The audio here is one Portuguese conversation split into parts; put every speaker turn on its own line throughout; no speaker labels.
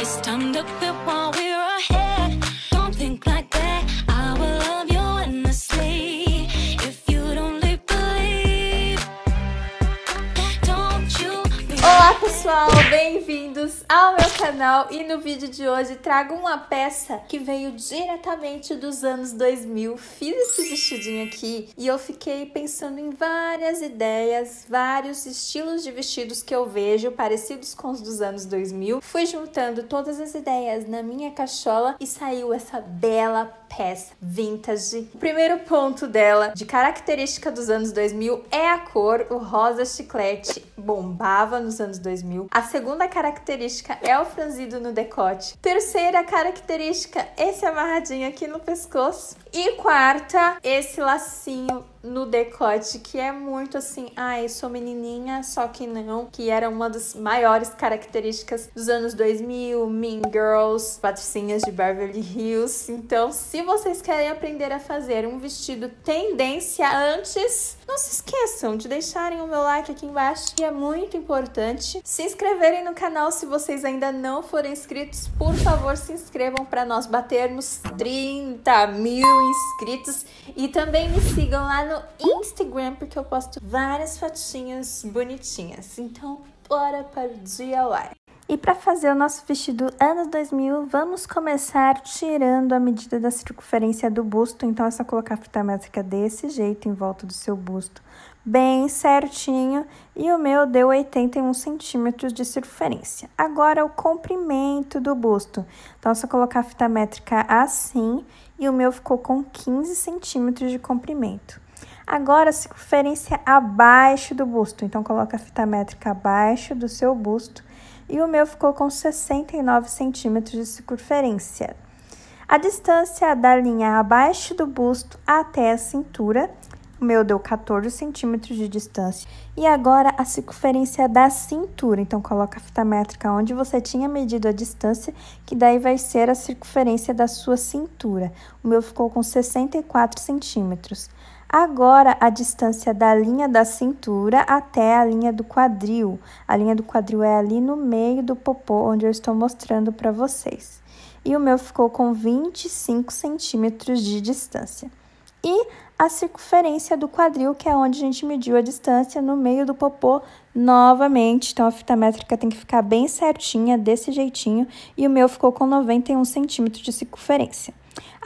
It's time to quit while we're ahead. Don't think like that. I will love you endlessly if you don't believe. Don't you Olá, pessoal, bem ao meu canal e no vídeo de hoje trago uma peça que veio diretamente dos anos 2000. Fiz esse vestidinho aqui e eu fiquei pensando em várias ideias, vários estilos de vestidos que eu vejo parecidos com os dos anos 2000. Fui juntando todas as ideias na minha cachola e saiu essa bela peça vintage. O primeiro ponto dela, de característica dos anos 2000, é a cor. O rosa chiclete bombava nos anos 2000. A segunda característica é o franzido no decote. Terceira característica, esse amarradinho aqui no pescoço. E quarta, esse lacinho no decote, que é muito assim, ai, sou menininha, só que não, que era uma das maiores características dos anos 2000, Mean Girls, patricinhas de Beverly Hills. Então, se vocês querem aprender a fazer um vestido tendência antes, não se esqueçam de deixarem o meu like aqui embaixo, que é muito importante. Se inscreverem no canal se vocês ainda não forem inscritos, por favor, se inscrevam para nós batermos 30 mil inscritos e também me sigam lá no Instagram, porque eu posto várias fotinhas bonitinhas. Então, bora para o DIY! E para fazer o nosso vestido anos 2000, vamos começar tirando a medida da circunferência do busto. Então, é só colocar a fita métrica desse jeito em volta do seu busto, bem certinho. E o meu deu 81 centímetros de circunferência. Agora, o comprimento do busto. Então, é só colocar a fita métrica assim. E o meu ficou com 15 centímetros de comprimento. Agora, circunferência abaixo do busto. Então, coloca a fita métrica abaixo do seu busto. E o meu ficou com 69 centímetros de circunferência. A distância da linha abaixo do busto até a cintura. O meu deu 14 centímetros de distância. E agora, a circunferência da cintura. Então, coloca a fita métrica onde você tinha medido a distância, que daí vai ser a circunferência da sua cintura. O meu ficou com 64 centímetros. Agora, a distância da linha da cintura até a linha do quadril. A linha do quadril é ali no meio do popô, onde eu estou mostrando para vocês. E o meu ficou com 25 centímetros de distância. E a circunferência do quadril, que é onde a gente mediu a distância no meio do popô novamente. Então, a fita métrica tem que ficar bem certinha, desse jeitinho. E o meu ficou com 91 centímetros de circunferência.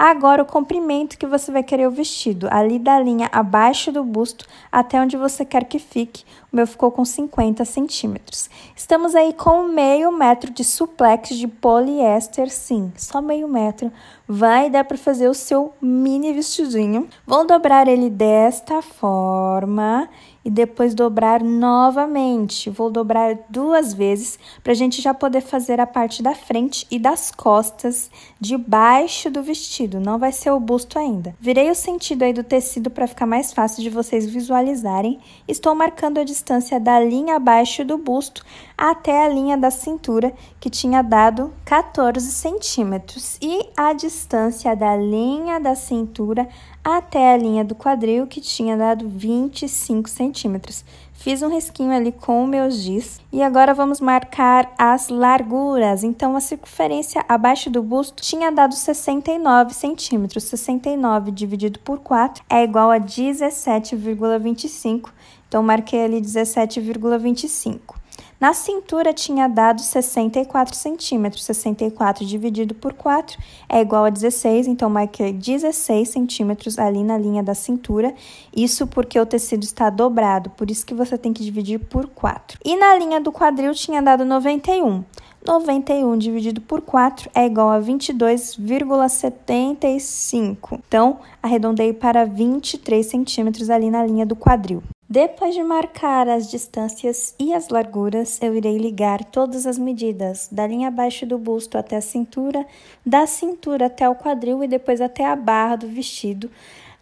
Agora, o comprimento que você vai querer o vestido, ali da linha abaixo do busto até onde você quer que fique. O meu ficou com 50 centímetros. Estamos aí com meio metro de suplex de poliéster, sim, só meio metro. Vai dar para fazer o seu mini vestidinho. Vou dobrar ele desta forma e depois dobrar novamente. Vou dobrar duas vezes para a gente já poder fazer a parte da frente e das costas debaixo do vestido não vai ser o busto ainda. Virei o sentido aí do tecido para ficar mais fácil de vocês visualizarem. Estou marcando a distância da linha abaixo do busto até a linha da cintura, que tinha dado 14 centímetros. E a distância da linha da cintura até a linha do quadril, que tinha dado 25 centímetros. Fiz um risquinho ali com o meu giz. E agora vamos marcar as larguras. Então, a circunferência abaixo do busto tinha dado 69 centímetros. 69 dividido por 4 é igual a 17,25. Então, marquei ali 17,25. Na cintura tinha dado 64 centímetros. 64 dividido por 4 é igual a 16, então marquei 16 centímetros ali na linha da cintura. Isso porque o tecido está dobrado, por isso que você tem que dividir por 4. E na linha do quadril tinha dado 91. 91 dividido por 4 é igual a 22,75. Então, arredondei para 23 centímetros ali na linha do quadril. Depois de marcar as distâncias e as larguras, eu irei ligar todas as medidas, da linha abaixo do busto até a cintura, da cintura até o quadril e depois até a barra do vestido.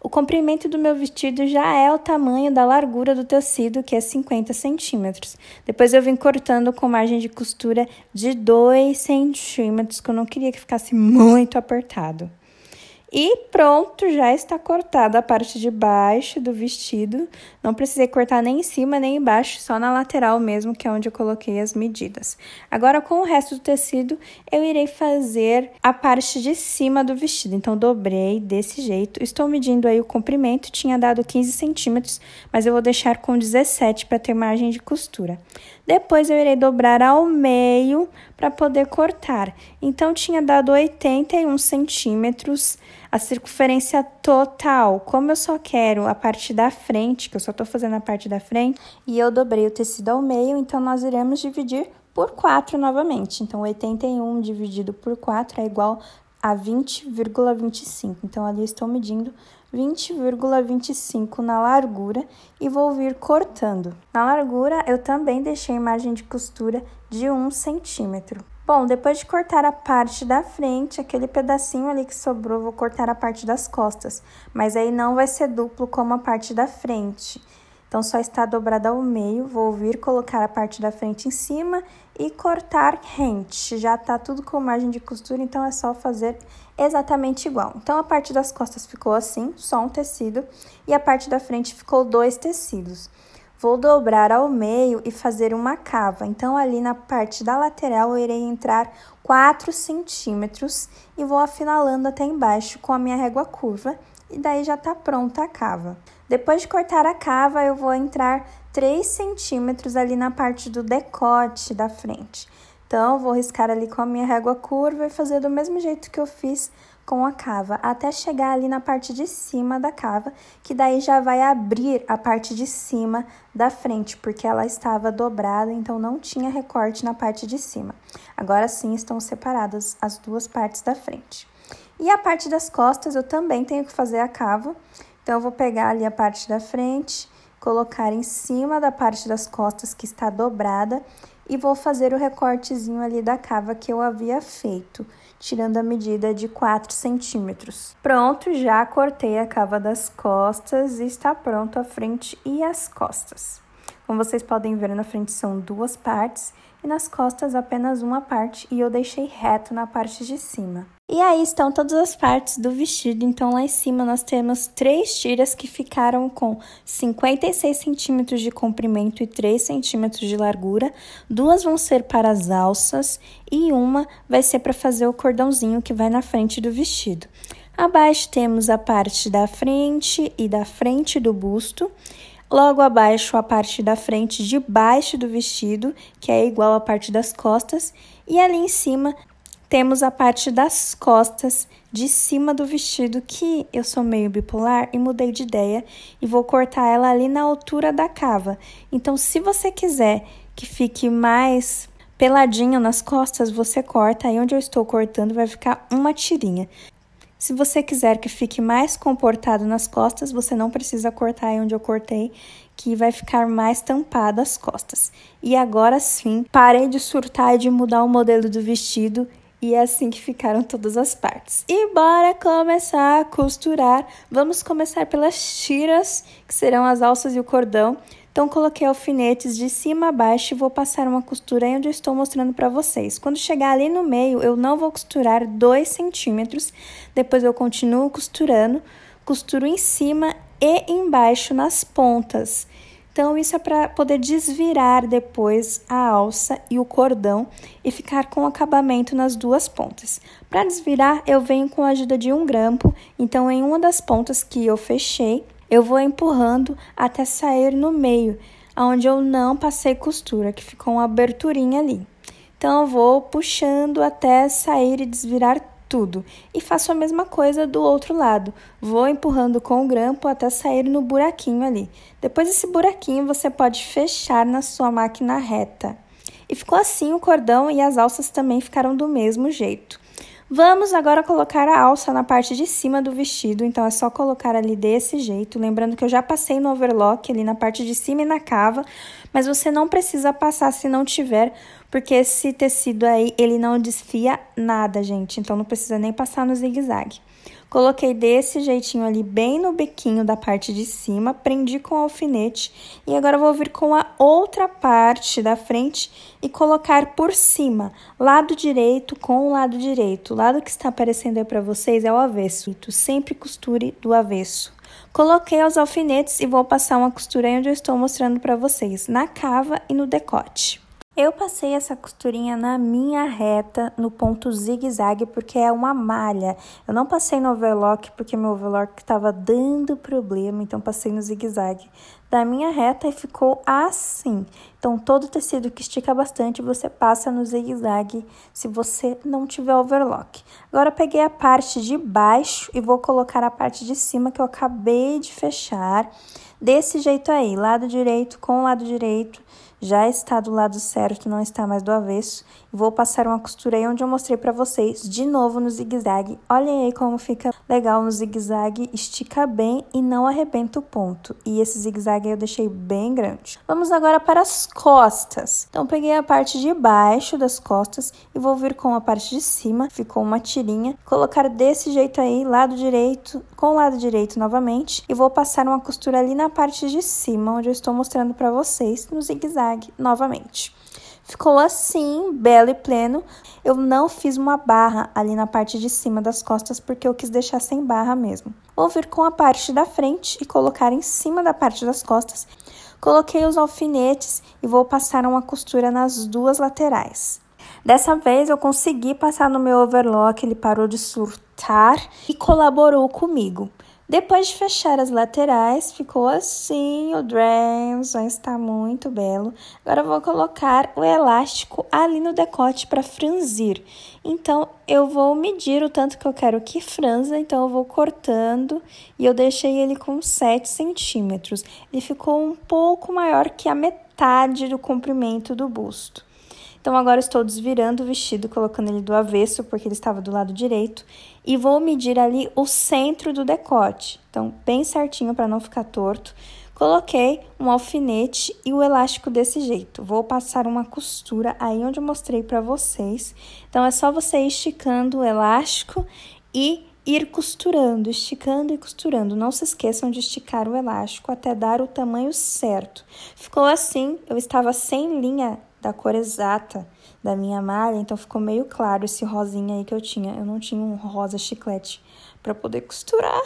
O comprimento do meu vestido já é o tamanho da largura do tecido, que é 50 centímetros. Depois eu vim cortando com margem de costura de 2 centímetros, que eu não queria que ficasse muito apertado. E pronto, já está cortada a parte de baixo do vestido. Não precisei cortar nem em cima nem embaixo, só na lateral mesmo, que é onde eu coloquei as medidas. Agora, com o resto do tecido, eu irei fazer a parte de cima do vestido. Então, dobrei desse jeito. Estou medindo aí o comprimento, tinha dado 15 centímetros, mas eu vou deixar com 17 para ter margem de costura. Depois, eu irei dobrar ao meio para poder cortar. Então, tinha dado 81 centímetros a circunferência total, como eu só quero a parte da frente, que eu só estou fazendo a parte da frente, e eu dobrei o tecido ao meio, então nós iremos dividir por 4 novamente. Então, 81 dividido por 4 é igual a 20,25. Então, ali eu estou medindo 20,25 na largura e vou vir cortando. Na largura, eu também deixei margem de costura de 1 centímetro. Bom, depois de cortar a parte da frente, aquele pedacinho ali que sobrou, vou cortar a parte das costas. Mas aí não vai ser duplo como a parte da frente. Então, só está dobrada ao meio, vou vir colocar a parte da frente em cima e cortar rente. Já tá tudo com margem de costura, então é só fazer exatamente igual. Então, a parte das costas ficou assim, só um tecido, e a parte da frente ficou dois tecidos. Vou dobrar ao meio e fazer uma cava. Então, ali na parte da lateral, eu irei entrar 4 centímetros e vou afinalando até embaixo com a minha régua curva. E daí já tá pronta a cava. Depois de cortar a cava, eu vou entrar 3 centímetros ali na parte do decote da frente. Então, vou riscar ali com a minha régua curva e fazer do mesmo jeito que eu fiz com a cava até chegar ali na parte de cima da cava, que daí já vai abrir a parte de cima da frente, porque ela estava dobrada, então não tinha recorte na parte de cima. Agora sim estão separadas as duas partes da frente. E a parte das costas eu também tenho que fazer a cava, então eu vou pegar ali a parte da frente, colocar em cima da parte das costas que está dobrada e vou fazer o recortezinho ali da cava que eu havia feito tirando a medida de 4 centímetros. Pronto, já cortei a cava das costas e está pronto a frente e as costas. Como vocês podem ver, na frente são duas partes e nas costas apenas uma parte e eu deixei reto na parte de cima. E aí estão todas as partes do vestido. Então, lá em cima, nós temos três tiras que ficaram com 56 centímetros de comprimento e 3 centímetros de largura. Duas vão ser para as alças e uma vai ser para fazer o cordãozinho que vai na frente do vestido. Abaixo temos a parte da frente e da frente do busto. Logo abaixo, a parte da frente de baixo do vestido, que é igual à parte das costas, e ali em cima temos a parte das costas de cima do vestido que eu sou meio bipolar e mudei de ideia e vou cortar ela ali na altura da cava. Então, se você quiser que fique mais peladinho nas costas, você corta. Aí onde eu estou cortando vai ficar uma tirinha. Se você quiser que fique mais comportado nas costas, você não precisa cortar aí onde eu cortei, que vai ficar mais tampado as costas. E agora sim, parei de surtar e de mudar o modelo do vestido e é assim que ficaram todas as partes. E bora começar a costurar. Vamos começar pelas tiras, que serão as alças e o cordão. Então, coloquei alfinetes de cima a baixo e vou passar uma costura aí onde eu estou mostrando para vocês. Quando chegar ali no meio, eu não vou costurar 2 centímetros. Depois eu continuo costurando, costuro em cima e embaixo nas pontas. Então, isso é para poder desvirar depois a alça e o cordão e ficar com acabamento nas duas pontas. Para desvirar, eu venho com a ajuda de um grampo, então em uma das pontas que eu fechei, eu vou empurrando até sair no meio, onde eu não passei costura, que ficou uma aberturinha ali. Então, eu vou puxando até sair e desvirar tudo e faço a mesma coisa do outro lado. Vou empurrando com o grampo até sair no buraquinho ali. Depois desse buraquinho você pode fechar na sua máquina reta. E ficou assim o cordão e as alças também ficaram do mesmo jeito. Vamos agora colocar a alça na parte de cima do vestido, então é só colocar ali desse jeito. Lembrando que eu já passei no overlock ali na parte de cima e na cava, mas você não precisa passar se não tiver, porque esse tecido aí, ele não desfia nada, gente. Então, não precisa nem passar no zigue-zague. Coloquei desse jeitinho ali bem no biquinho da parte de cima, prendi com o alfinete e agora vou vir com a outra parte da frente e colocar por cima, lado direito com o lado direito. O lado que está aparecendo aí para vocês é o avesso, então sempre costure do avesso. Coloquei os alfinetes e vou passar uma costura onde eu estou mostrando para vocês, na cava e no decote. Eu passei essa costurinha na minha reta, no ponto zigue-zague, porque é uma malha. Eu não passei no overlock, porque meu overlock estava dando problema, então passei no zigue-zague da minha reta e ficou assim. Então, todo tecido que estica bastante, você passa no zigue-zague se você não tiver overlock. Agora, peguei a parte de baixo e vou colocar a parte de cima que eu acabei de fechar. Desse jeito aí, lado direito com lado direito já está do lado certo, não está mais do avesso. Vou passar uma costura aí onde eu mostrei para vocês, de novo no zigue-zague. Olhem aí como fica legal no zigue-zague, estica bem e não arrebenta o ponto. E esse zigue-zague eu deixei bem grande. Vamos agora para as costas. Então, peguei a parte de baixo das costas e vou vir com a parte de cima, ficou uma tirinha. Colocar desse jeito aí, lado direito, com o lado direito novamente e vou passar uma costura ali na parte de cima, onde eu estou mostrando para vocês, no zigue-zague novamente. Ficou assim, belo e pleno. Eu não fiz uma barra ali na parte de cima das costas, porque eu quis deixar sem barra mesmo. Vou vir com a parte da frente e colocar em cima da parte das costas. Coloquei os alfinetes e vou passar uma costura nas duas laterais. Dessa vez eu consegui passar no meu overlock, ele parou de surtar e colaborou comigo. Depois de fechar as laterais, ficou assim o dress, está muito belo. Agora vou colocar o elástico ali no decote para franzir. Então, eu vou medir o tanto que eu quero que franza, então eu vou cortando e eu deixei ele com 7 centímetros. Ele ficou um pouco maior que a metade do comprimento do busto. Então agora estou desvirando o vestido, colocando ele do avesso, porque ele estava do lado direito, e vou medir ali o centro do decote. Então, bem certinho para não ficar torto. Coloquei um alfinete e o elástico desse jeito. Vou passar uma costura aí onde eu mostrei para vocês. Então é só você ir esticando o elástico e ir costurando, esticando e costurando. Não se esqueçam de esticar o elástico até dar o tamanho certo. Ficou assim, eu estava sem linha da cor exata da minha malha, então ficou meio claro esse rosinha aí que eu tinha. Eu não tinha um rosa chiclete para poder costurar.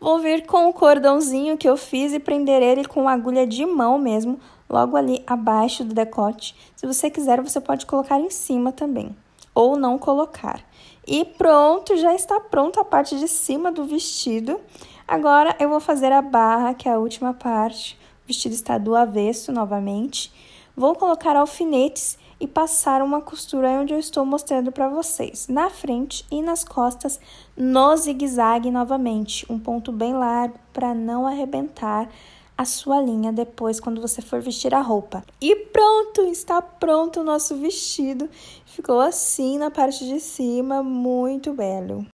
Vou vir com o cordãozinho que eu fiz e prender ele com agulha de mão mesmo, logo ali abaixo do decote. Se você quiser, você pode colocar em cima também, ou não colocar. E pronto, já está pronta a parte de cima do vestido. Agora eu vou fazer a barra, que é a última parte. O vestido está do avesso novamente. Vou colocar alfinetes e passar uma costura onde eu estou mostrando para vocês, na frente e nas costas, no zigue-zague novamente, um ponto bem largo para não arrebentar a sua linha depois quando você for vestir a roupa. E pronto, está pronto o nosso vestido. Ficou assim na parte de cima, muito belo.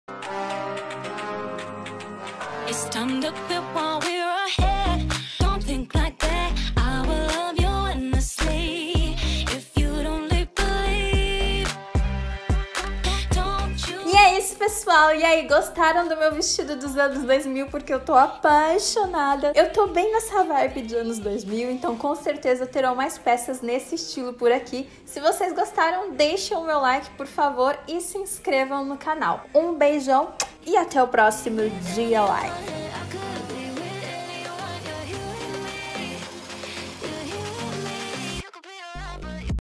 pessoal! E aí, gostaram do meu vestido dos anos 2000? Porque eu tô apaixonada. Eu tô bem nessa vibe de anos 2000, então com certeza terão mais peças nesse estilo por aqui. Se vocês gostaram, deixem o meu like, por favor, e se inscrevam no canal. Um beijão e até o próximo dia live!